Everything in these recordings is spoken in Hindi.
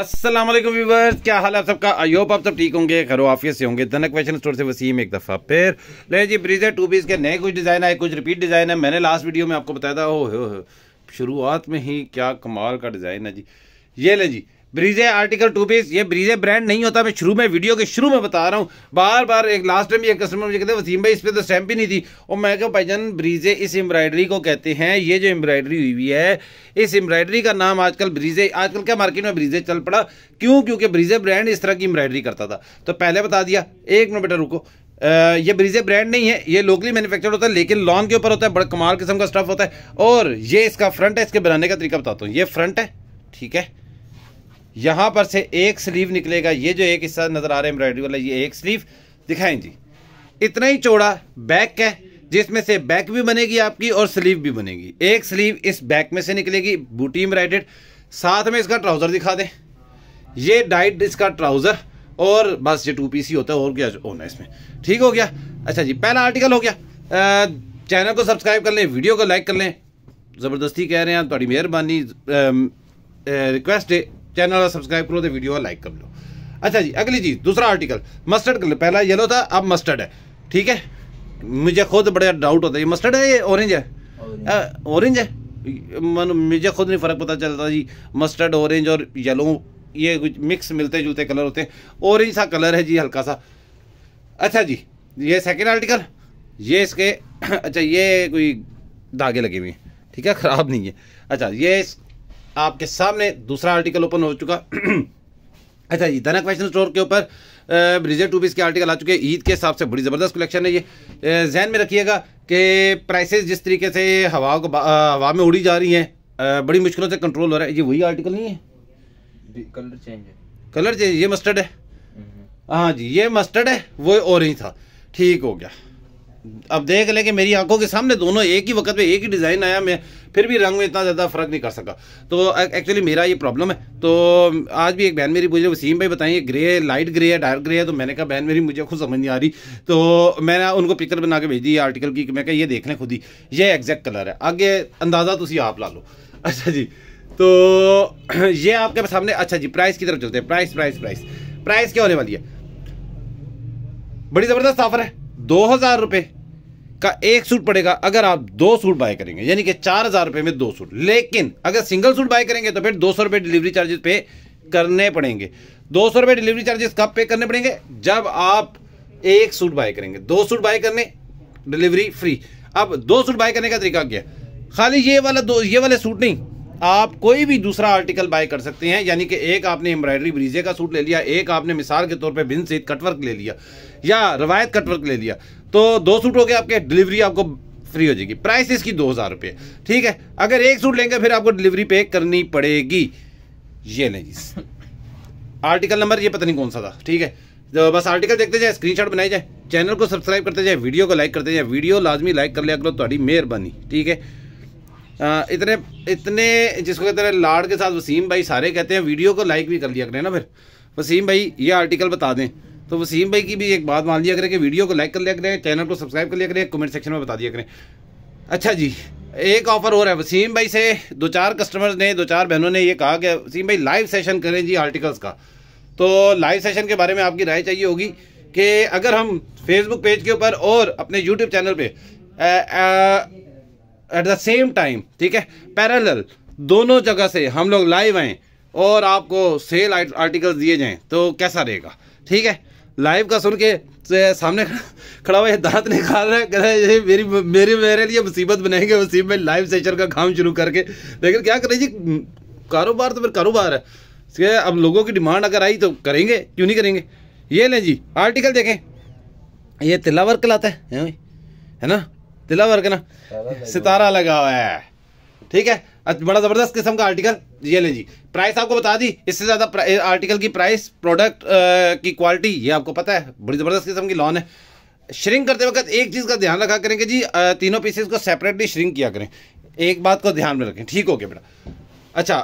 असलम व्यूवर्स क्या हाल है आप सबका आई होप आप सब ठीक होंगे घरों ऑफिस से होंगे धनक फैशन स्टोर से वसीम एक दफ़ा फिर ले जी ब्रीजर टू पीस के नए कुछ डिज़ाइन आए कुछ रिपीट डिज़ाइन है मैंने लास्ट वीडियो में आपको बताया था ओ हो शुरुआत में ही क्या कमाल का डिज़ाइन है जी ये ले जी ब्रीजे आर्टिकल टू पीस ये ब्रीजे ब्रांड नहीं होता मैं शुरू में वीडियो के शुरू में बता रहा हूँ बार बार एक लास्ट टाइम एक कस्टमर मुझे कहते वसीम भाई इस पर तो स्टैम्प ही नहीं थी और मैं क्या जान ब्रीजे इस एम्ब्रॉयडरी को कहते हैं ये जो एम्ब्रॉयडरी हुई हुई है इस एम्ब्रॉयडरी का नाम आजकल ब्रीजे आजकल क्या मार्केट में ब्रीजे चल पड़ा क्यों क्योंकि ब्रीजे ब्रांड इस तरह की एम्ब्रॉयडरी करता था तो पहले बता दिया एक मिनट बेटा रुको ये ब्रीजे ब्रांड नहीं है ये लोकली मैन्युफैक्चर होता है लेकिन लॉन के ऊपर होता है बड़ा कमाल किस्म का स्टफ होता है और ये इसका फ्रंट है इसके बनाने का तरीका बताता हूँ ये फ्रंट है ठीक है यहाँ पर से एक स्लीव निकलेगा ये जो एक हिस्सा नज़र आ रहा है एम्ब्रॉयडरी वाला ये एक स्लीव दिखाएं जी इतना ही चौड़ा बैक है जिसमें से बैक भी बनेगी आपकी और स्लीव भी बनेगी एक स्लीव इस बैक में से निकलेगी बूटी एम्ब्रॉयडेड साथ में इसका ट्राउज़र दिखा दें ये डाइट इसका ट्राउज़र और बस ये टू ही होता है और क्या होना इसमें ठीक हो गया अच्छा जी पहला आर्टिकल हो गया चैनल को सब्सक्राइब कर लें वीडियो को लाइक कर लें ज़बरदस्ती कह रहे हैं थोड़ी मेहरबानी रिक्वेस्ट है चैनल सब्सक्राइब करो तो वीडियो लाइक कर लो अच्छा जी अगली चीज़ दूसरा आर्टिकल मस्टर्ड कलर पहला येलो था अब मस्टर्ड है ठीक है मुझे खुद बड़ा डाउट होता है ये मस्टर्ड है ये ऑरेंज है ऑरेंज है मन मुझे खुद नहीं फ़र्क पता चलता जी मस्टर्ड ऑरेंज और येलो ये कुछ मिक्स मिलते जुलते कलर होते हैं ऑरेंज सा कलर है जी हल्का सा अच्छा जी ये सेकेंड आर्टिकल ये इसके अच्छा ये कोई धागे लगे हुए हैं ठीक है ख़राब नहीं है अच्छा ये आपके सामने दूसरा आर्टिकल ओपन हो चुका अच्छा जी धनक फैशन स्टोर के ऊपर ब्रिजर टू के आर्टिकल आ चुके हैं ईद के हिसाब से बड़ी ज़बरदस्त कलेक्शन है ये जहन में रखिएगा कि प्राइसेस जिस तरीके से हवा को हवा में उड़ी जा रही हैं बड़ी मुश्किलों से कंट्रोल हो रहा है ये वही आर्टिकल नहीं है कलर चेंज है कलर चेंज ये मस्टर्ड है हम्म, हम्म। हाँ जी ये मस्टर्ड है वो ऑरेंज था ठीक हो गया अब देख ले कि मेरी आंखों के सामने दोनों एक ही वक्त में एक ही डिज़ाइन आया मैं फिर भी रंग में इतना ज़्यादा फ़र्क नहीं कर सका तो एक्चुअली मेरा ये प्रॉब्लम है तो आज भी एक बहन मेरी मुझे वसीम भाई बताइए ग्रे लाइट ग्रे है डार्क ग्रे है तो मैंने कहा बहन मेरी मुझे खुद समझ नहीं आ रही तो मैंने उनको पिक्चर बना के भेज दी आर्टिकल की मैं कहा ये देख लें खुद ही ये एग्जैक्ट कलर है आगे अंदाज़ा तुम तो आप ला लो अच्छा जी तो ये आपके सामने अच्छा जी प्राइस की तरफ चलते हैं प्राइस प्राइस प्राइस प्राइस क्या होने वाली है बड़ी ज़बरदस्त ऑफर है दो हज़ार रुपये का एक सूट पड़ेगा अगर आप दो सूट बाय करेंगे यानी कि चार हजार रुपए में दो सूट लेकिन अगर सिंगल सूट बाय करेंगे तो फिर दो सौ रुपए डिलीवरी चार्जेस पे करने पड़ेंगे दो सौ रुपये डिलीवरी चार्जेस कब पे करने पड़ेंगे जब आप एक सूट बाय करेंगे दो सूट बाय करने डिलीवरी फ्री अब दो सूट बाय करने का तरीका क्या खाली ये वाला दो ये वाले सूट नहीं आप कोई भी दूसरा आर्टिकल बाय कर सकते हैं यानी कि एक आपने एम्ब्रॉयडरी ब्रीजे का सूट ले लिया एक आपने मिसाल के तौर पे भिन्न सहित कटवर्क ले लिया या रवायत कटवर्क ले लिया तो दो सूट हो गए आपके डिलीवरी आपको फ्री हो जाएगी प्राइस इसकी दो हज़ार रुपये ठीक है अगर एक सूट लेंगे फिर आपको डिलीवरी पे करनी पड़ेगी ये नहीं जी आर्टिकल नंबर ये पता नहीं कौन सा था ठीक है जब तो बस आर्टिकल देखते जाए स्क्रीनशॉट बनाई जाए चैनल को सब्सक्राइब करते जाए वीडियो को लाइक करते जाए वीडियो लाजमी लाइक कर लिया करो थोड़ी तो मेहरबानी ठीक है इतने इतने जिसको कहते हैं लाड़ के साथ वसीम भाई सारे कहते हैं वीडियो को लाइक भी कर लिया करें ना फिर वसीम भाई ये आर्टिकल बता दें तो वसीम भाई की भी एक बात मान लिया करें कि वीडियो को लाइक कर लिया करें चैनल को सब्सक्राइब कर लिया करें कमेंट सेक्शन में बता दिया करें अच्छा जी एक ऑफर हो रहा है वसीम भाई से दो चार कस्टमर्स ने दो चार बहनों ने ये कहा कि वसीम भाई लाइव सेशन करें जी आर्टिकल्स का तो लाइव सेशन के बारे में आपकी राय चाहिए होगी कि अगर हम फेसबुक पेज के ऊपर और अपने यूट्यूब चैनल पर एट द सेम टाइम ठीक है पैरेलल दोनों जगह से हम लोग लाइव आए और आपको सेल आर्टिकल दिए जाएँ तो कैसा रहेगा ठीक है लाइव का सुन के सामने खड़ा हुआ दांत निकाल रहा है कह रहा है ये मेरी मेरे मेरे लिए मुसीबत बनाएंगे मुसीबत में लाइव सेशन का काम शुरू करके लेकिन क्या करें जी कारोबार तो फिर कारोबार है अब लोगों की डिमांड अगर आई तो करेंगे क्यों नहीं करेंगे ये लें जी आर्टिकल देखें ये तिलावर लाता है है ना दिलावर के ना सितारा लगा हुआ है ठीक है बड़ा ज़बरदस्त किस्म का आर्टिकल ये ले जी प्राइस आपको बता दी इससे ज़्यादा आर्टिकल की प्राइस प्रोडक्ट की क्वालिटी ये आपको पता है बड़ी ज़बरदस्त किस्म की लॉन है श्रिंक करते वक्त एक चीज़ का ध्यान रखा करें कि जी तीनों पीसेस को सेपरेटली श्रिंक किया करें एक बात को ध्यान में रखें ठीक हो गया बेटा अच्छा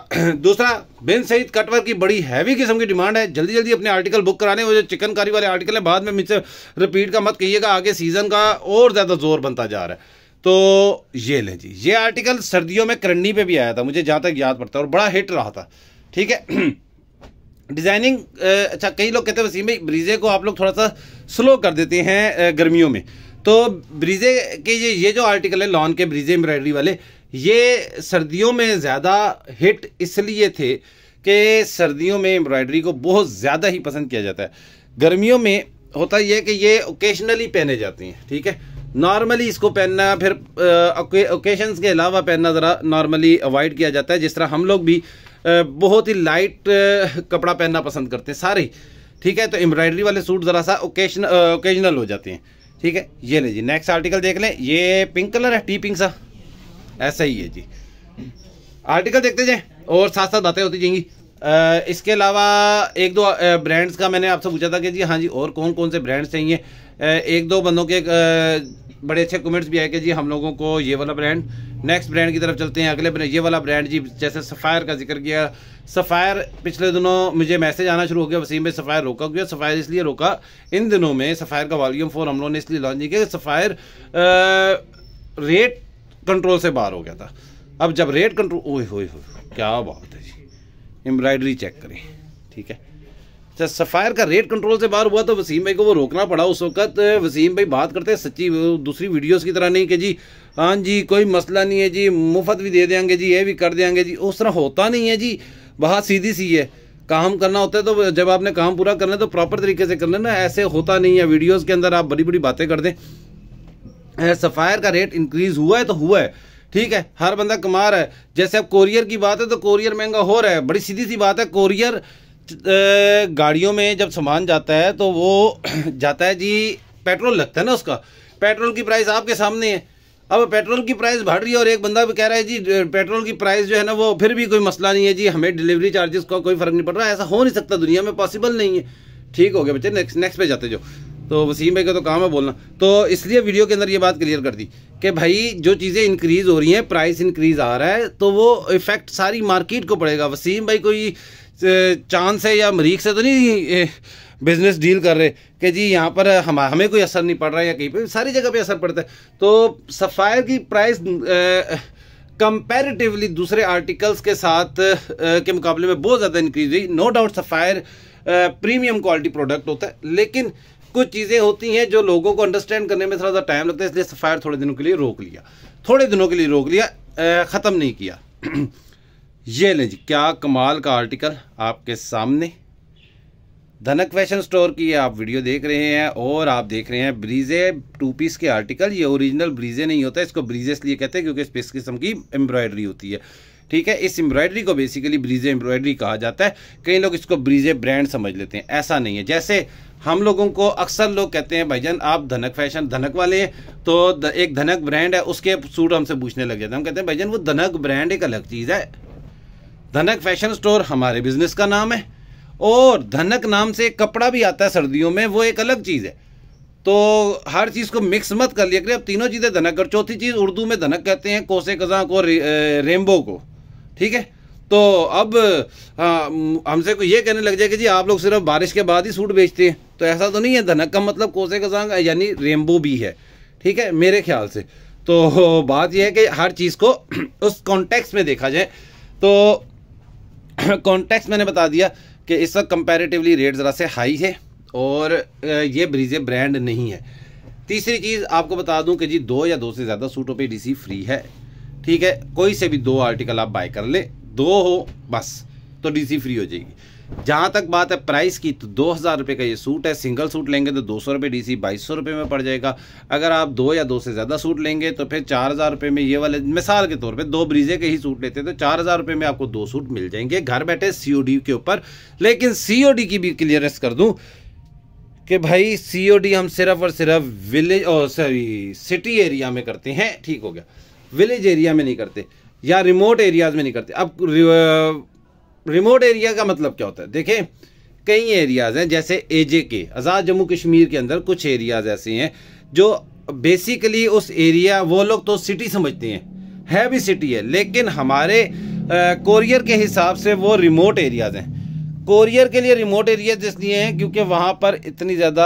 दूसरा बिन सईद कटवर की बड़ी हैवी किस्म की डिमांड है जल्दी जल्दी अपने आर्टिकल बुक कराने वो जो चिकनकारी वाले आर्टिकल हैं बाद में मुझसे रिपीट का मत कहिएगा आगे सीज़न का और ज़्यादा जोर बनता जा रहा है तो ये लें जी ये आर्टिकल सर्दियों में करंडी पे भी आया था मुझे जहाँ तक याद पड़ता है और बड़ा हिट रहा था ठीक है डिज़ाइनिंग अच्छा कई लोग कहते हैं वसीम भाई ब्रीजे को आप लोग थोड़ा सा स्लो कर देते हैं गर्मियों में तो ब्रीजे के ये ये जो आर्टिकल है लॉन के ब्रीजे एम्ब्रॉयडरी वाले ये सर्दियों में ज़्यादा हिट इसलिए थे कि सर्दियों में एम्ब्रॉयडरी को बहुत ज़्यादा ही पसंद किया जाता है गर्मियों में होता यह कि ये ओकेशनली पहने जाती हैं ठीक है नॉर्मली इसको पहनना फिर ओकेशंस के अलावा पहनना ज़रा नॉर्मली अवॉइड किया जाता है जिस तरह हम लोग भी आ, बहुत ही लाइट आ, कपड़ा पहनना पसंद करते हैं सारे ठीक है तो एम्ब्रॉयडरी वाले सूट ज़रा सा ओकेशन ओकेजनल हो जाते हैं ठीक है ये लीजिए नेक्स्ट आर्टिकल देख लें ये पिंक कलर है टी पिंक सा ऐसा ही है जी आर्टिकल देखते जाए और साथ साथ बातें होती जाएंगी इसके अलावा एक दो ब्रांड्स का मैंने आपसे पूछा था कि जी हाँ जी और कौन कौन से ब्रांड्स चाहिए एक दो बंदों के बड़े अच्छे कमेंट्स भी आए कि जी हम लोगों को ये वाला ब्रांड नेक्स्ट ब्रांड की तरफ चलते हैं अगले ये वाला ब्रांड जी जैसे सफ़ायर का जिक्र किया सफ़ायर पिछले दिनों मुझे मैसेज आना शुरू हो गया वसीम में सफ़ायर रोका गया सफ़ायर इसलिए रोका इन दिनों में सफ़ायर का वॉल्यूम फोर हम लोगों ने इसलिए लॉन्च नहीं किया सफ़ायर रेट कंट्रोल से बाहर हो गया था अब जब रेट कंट्रोल ओह हो क्या बात है जी एम्ब्रॉयडरी चेक करें ठीक है अच्छा सफ़ायर का रेट कंट्रोल से बाहर हुआ तो वसीम भाई को वो रोकना पड़ा उस वक्त वसीम भाई बात करते हैं सच्ची दूसरी वीडियोस की तरह नहीं कि जी हाँ जी कोई मसला नहीं है जी मुफ्त भी दे देंगे जी ये भी कर देंगे जी उस तरह होता नहीं है जी बहुत सीधी सी है काम करना होता है तो जब आपने काम पूरा करना है तो प्रॉपर तरीके से करना ना ऐसे होता नहीं है वीडियोज़ के अंदर आप बड़ी बड़ी बातें कर दें सफ़ायर का रेट इंक्रीज़ हुआ है तो हुआ है ठीक है हर बंदा कमा रहा है जैसे अब कोरियर की बात है तो कोरियर महंगा हो रहा है बड़ी सीधी सी बात है कोरियर गाड़ियों में जब सामान जाता है तो वो जाता है जी पेट्रोल लगता है ना उसका पेट्रोल की प्राइस आपके सामने है अब पेट्रोल की प्राइस बढ़ रही है और एक बंदा भी कह रहा है जी पेट्रोल की प्राइस जो है ना वो फिर भी कोई मसला नहीं है जी हमें डिलीवरी चार्जेस का कोई फर्क नहीं पड़ रहा ऐसा हो नहीं सकता दुनिया में पॉसिबल नहीं है ठीक हो गया बच्चे नेक्स्ट नेक्स्ट पे जाते जो तो वसीम भाई का तो काम है बोलना तो इसलिए वीडियो के अंदर ये बात क्लियर कर दी कि भाई जो चीज़ें इंक्रीज़ हो रही हैं प्राइस इंक्रीज़ आ रहा है तो वो इफ़ेक्ट सारी मार्केट को पड़ेगा वसीम भाई कोई चांद से या मरीक से तो नहीं बिज़नेस डील कर रहे कि जी यहाँ पर हम हमें कोई असर नहीं पड़ रहा है या कहीं पर सारी जगह पर असर पड़ता है तो सफ़ायर की प्राइस कंपेरेटिवली दूसरे आर्टिकल्स के साथ के मुकाबले में बहुत ज़्यादा इंक्रीज हुई no doubt sapphire premium quality product होता है लेकिन कुछ चीज़ें होती हैं जो लोगों को अंडरस्टैंड करने में थोड़ा सा टाइम लगता है इसलिए सफ़ायर थोड़े दिनों के लिए रोक लिया थोड़े दिनों के लिए रोक लिया ख़त्म नहीं किया ये लें जी क्या कमाल का आर्टिकल आपके सामने धनक फैशन स्टोर की आप वीडियो देख रहे हैं और आप देख रहे हैं ब्रीजे टू पीस के आर्टिकल ये ओरिजिनल ब्रीजे नहीं होता इसको ब्रीजे इसलिए कहते हैं क्योंकि इस किस्म की एम्ब्रॉयडरी होती है ठीक है इस एम्ब्रॉयडरी को बेसिकली ब्रीजे एम्ब्रॉयडरी कहा जाता है कई लोग इसको ब्रीजे ब्रांड समझ लेते हैं ऐसा नहीं है जैसे हम लोगों को अक्सर लोग कहते हैं भाईजान आप धनक फैशन धनक वाले हैं तो एक धनक ब्रांड है उसके सूट हमसे पूछने लग जाते हैं हम कहते हैं भाईजान वो धनक ब्रांड एक अलग चीज़ है धनक फैशन स्टोर हमारे बिजनेस का नाम है और धनक नाम से कपड़ा भी आता है सर्दियों में वो एक अलग चीज़ है तो हर चीज़ को मिक्स मत कर लिया करिए अब तीनों चीज़ें धनक और चौथी चीज़ उर्दू में धनक कहते हैं कोसे कज़ा को रे, रेमबो को ठीक है तो अब हमसे को ये कहने लग जाए कि जी आप लोग सिर्फ बारिश के बाद ही सूट बेचते हैं तो ऐसा तो नहीं है धनक का मतलब कोसे सांग यानी रेमबो भी है ठीक है मेरे ख्याल से तो बात यह है कि हर चीज़ को उस कॉन्टेक्स में देखा जाए तो कॉन्टेक्स मैंने बता दिया कि इस वक्त कंपेरेटिवली रेट ज़रा से हाई है और ये ब्रीजे ब्रांड नहीं है तीसरी चीज़ आपको बता दूं कि जी दो या दो से ज़्यादा सूटों पे डीसी फ्री है ठीक है कोई से भी दो आर्टिकल आप बाय कर ले दो हो बस तो डीसी फ्री हो जाएगी जहाँ तक बात है प्राइस की तो दो हज़ार रुपये का ये सूट है सिंगल सूट लेंगे तो दो सौ रुपये डी सी बाईस सौ रुपये में पड़ जाएगा अगर आप दो या दो से ज़्यादा सूट लेंगे तो फिर चार हज़ार रुपये में ये वाले मिसाल के तौर पे दो ब्रीजे के ही सूट लेते हैं तो चार हज़ार रुपये में आपको दो सूट मिल जाएंगे घर बैठे सी के ऊपर लेकिन सी डी की भी क्लियरेंस कर दूँ कि भाई सी हम सिर्फ और सिर्फ विलेज और सॉरी सिटी एरिया में करते हैं ठीक हो गया विलेज एरिया में नहीं करते या रिमोट एरियाज में नहीं करते अब रिमोट एरिया का मतलब क्या होता है देखें कई एरियाज़ हैं जैसे एजे के आज़ाद जम्मू कश्मीर के अंदर कुछ एरियाज़ ऐसे हैं जो बेसिकली उस एरिया वो लोग तो सिटी समझते हैं है भी सिटी है लेकिन हमारे कोरियर के हिसाब से वो रिमोट एरियाज़ हैं कोरियर के लिए रिमोट एरियाज इसलिए हैं क्योंकि वहाँ पर इतनी ज़्यादा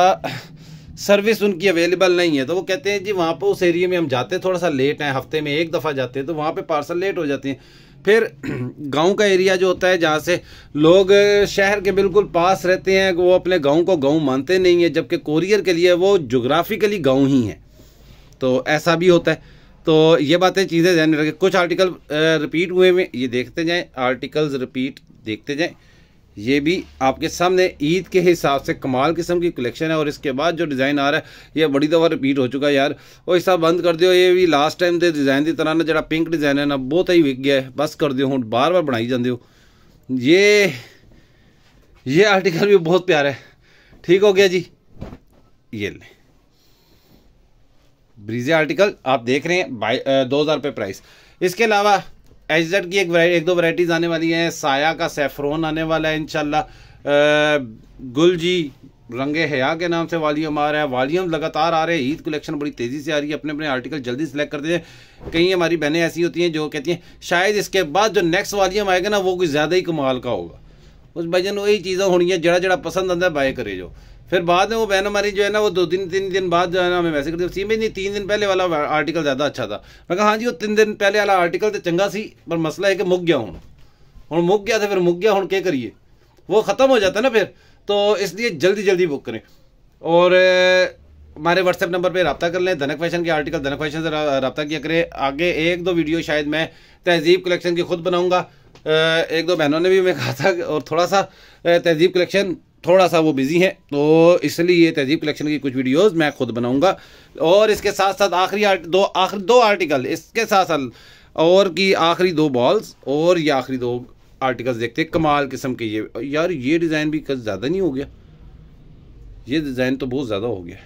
सर्विस उनकी अवेलेबल नहीं है तो वो कहते हैं जी वहाँ पर उस एरिए में हम जाते हैं थोड़ा सा लेट हैं हफ्ते में एक दफ़ा जाते हैं तो वहाँ पर पार्सल लेट हो जाते हैं फिर गांव का एरिया जो होता है जहाँ से लोग शहर के बिल्कुल पास रहते हैं वो अपने गांव को गांव मानते नहीं है जबकि कोरियर के लिए वो जोग्राफिकली गांव ही है तो ऐसा भी होता है तो ये बातें चीज़ें ध्यान में रखें कुछ आर्टिकल रिपीट हुए में ये देखते जाएं आर्टिकल्स रिपीट देखते जाएं ये भी आपके सामने ईद के हिसाब से कमाल किस्म की कलेक्शन है और इसके बाद जो डिज़ाइन आ रहा है ये बड़ी दफ़ा रिपीट हो चुका है यार और इस बंद कर दियो ये भी लास्ट टाइम के डिज़ाइन की तरह ना जो पिंक डिज़ाइन है ना बहुत ही विक गया है बस कर दियो हूँ बार बार बनाई जाते हो ये ये आर्टिकल भी बहुत प्यारा है ठीक हो गया जी ये ले ब्रीजे आर्टिकल आप देख रहे हैं बाई दो हज़ार रुपये प्राइस इसके अलावा एजेट की एक एक दो वैरायटीज़ आने वाली हैं साया का सेफ्रोन आने वाला है इनशाला गुल जी रंगे हया के नाम से वालीम आ रहा है वालीम लगातार आ रहे हैं ईद कलेक्शन बड़ी तेज़ी से आ रही है अपने अपने आर्टिकल जल्दी सेलेक्ट करते हैं कई हमारी बहनें ऐसी होती हैं जो कहती हैं शायद इसके बाद जो नेक्स्ट वालीम आएगा ना वो कुछ ज़्यादा ही कमाल का होगा उस भाईजन वही चीज़ें होनी है जड़ा जड़ा पसंद आता है बाय करे जो फिर बाद में वो बहन हमारी जो है ना वो दो दिन तीन दिन बाद जो है ना हमें मैसेज करती सीम नहीं तीन दिन पहले वाला आर्टिकल ज़्यादा अच्छा था मैं कहा हाँ जी वो तीन दिन पहले वाला आर्टिकल तो चंगा सी पर मसला है कि मुक गया हूँ हूँ मुक गया तो फिर मुक गया हूँ क्या करिए वो ख़त्म हो जाता ना फिर तो इसलिए जल्दी जल्दी बुक करें और हमारे व्हाट्सएप नंबर पर रबता कर लें धनक फैशन के आर्टिकल धनक फैशन से रबता किया करें आगे एक दो वीडियो शायद मैं तहजीब कलेक्शन की खुद बनाऊँगा एक दो बहनों ने भी मैं कहा था और थोड़ा सा तहजीब कलेक्शन थोड़ा सा वो बिज़ी हैं तो इसलिए तहजीब कलेक्शन की कुछ वीडियोस मैं खुद बनाऊंगा और इसके साथ साथ आखिरी दो आखिर दो आर्टिकल इसके साथ साथ और की आखिरी दो बॉल्स और ये आखिरी दो आर्टिकल्स देखते हैं कमाल किस्म के ये यार ये डिज़ाइन भी कुछ ज़्यादा नहीं हो गया ये डिज़ाइन तो बहुत ज़्यादा हो गया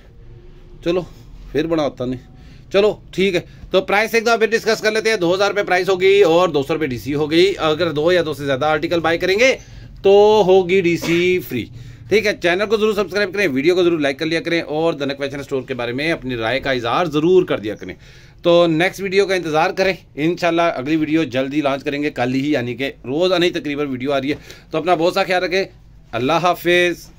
चलो फिर बनाता नहीं चलो ठीक है तो प्राइस एक दो फिर डिस्कस कर लेते हैं दो हज़ार रुपये प्राइस होगी और दो सौ रुपये डी हो गई अगर दो या दो से ज़्यादा आर्टिकल बाई करेंगे तो होगी डीसी फ्री ठीक है चैनल को जरूर सब्सक्राइब करें वीडियो को जरूर लाइक कर लिया करें और दनक फैशन स्टोर के बारे में अपनी राय का इजहार जरूर कर दिया करें तो नेक्स्ट वीडियो का इंतजार करें इनशाला अगली वीडियो जल्दी लॉन्च करेंगे कल ही यानी कि रोज़ाना ही तकरीबन वीडियो आ रही है तो अपना बहुत सा ख्याल रखें अल्लाह हाफिज़